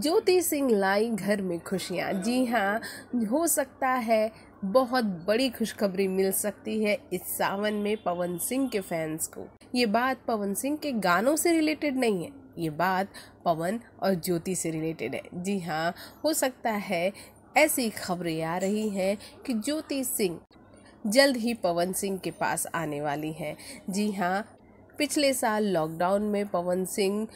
ज्योति सिंह लाई घर में खुशियाँ जी हाँ हो सकता है बहुत बड़ी खुशखबरी मिल सकती है इस सावन में पवन सिंह के फैंस को ये बात पवन सिंह के गानों से रिलेटेड नहीं है ये बात पवन और ज्योति से रिलेटेड है जी हाँ हो सकता है ऐसी खबरें आ रही हैं कि ज्योति सिंह जल्द ही पवन सिंह के पास आने वाली हैं जी हाँ पिछले साल लॉकडाउन में पवन सिंह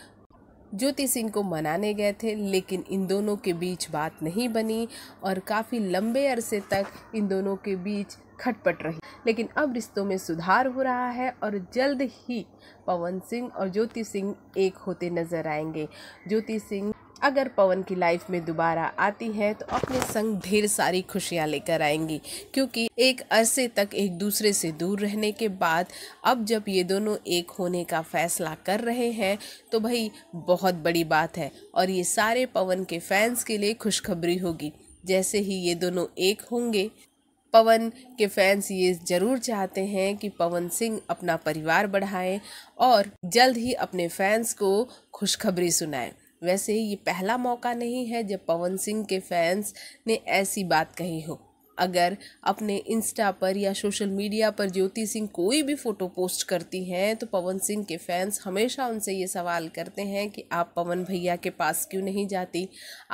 ज्योति सिंह को मनाने गए थे लेकिन इन दोनों के बीच बात नहीं बनी और काफ़ी लंबे अरसे तक इन दोनों के बीच खटपट रही लेकिन अब रिश्तों में सुधार हो रहा है और जल्द ही पवन सिंह और ज्योति सिंह एक होते नजर आएंगे ज्योति सिंह अगर पवन की लाइफ में दोबारा आती है तो अपने संग ढेर सारी खुशियाँ लेकर आएंगी क्योंकि एक अरसे तक एक दूसरे से दूर रहने के बाद अब जब ये दोनों एक होने का फैसला कर रहे हैं तो भाई बहुत बड़ी बात है और ये सारे पवन के फैंस के लिए खुशखबरी होगी जैसे ही ये दोनों एक होंगे पवन के फैंस ये ज़रूर चाहते हैं कि पवन सिंह अपना परिवार बढ़ाएं और जल्द ही अपने फैंस को खुशखबरी सुनाएं वैसे ये पहला मौका नहीं है जब पवन सिंह के फैंस ने ऐसी बात कही हो अगर अपने इंस्टा पर या सोशल मीडिया पर ज्योति सिंह कोई भी फ़ोटो पोस्ट करती हैं तो पवन सिंह के फैंस हमेशा उनसे ये सवाल करते हैं कि आप पवन भैया के पास क्यों नहीं जाती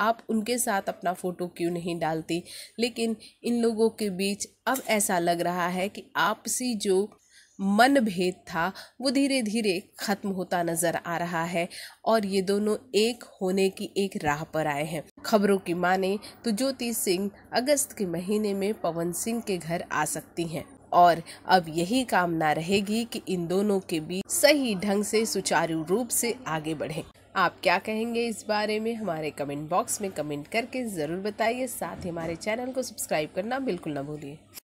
आप उनके साथ अपना फ़ोटो क्यों नहीं डालती लेकिन इन लोगों के बीच अब ऐसा लग रहा है कि आपसी जो मन भेद था वो धीरे धीरे ख़त्म होता नज़र आ रहा है और ये दोनों एक होने की एक राह पर आए हैं खबरों की माने तो ज्योति सिंह अगस्त के महीने में पवन सिंह के घर आ सकती हैं और अब यही कामना रहेगी कि इन दोनों के बीच सही ढंग से सुचारू रूप से आगे बढ़े आप क्या कहेंगे इस बारे में हमारे कमेंट बॉक्स में कमेंट करके ज़रूर बताइए साथ ही हमारे चैनल को सब्सक्राइब करना बिल्कुल ना भूलिए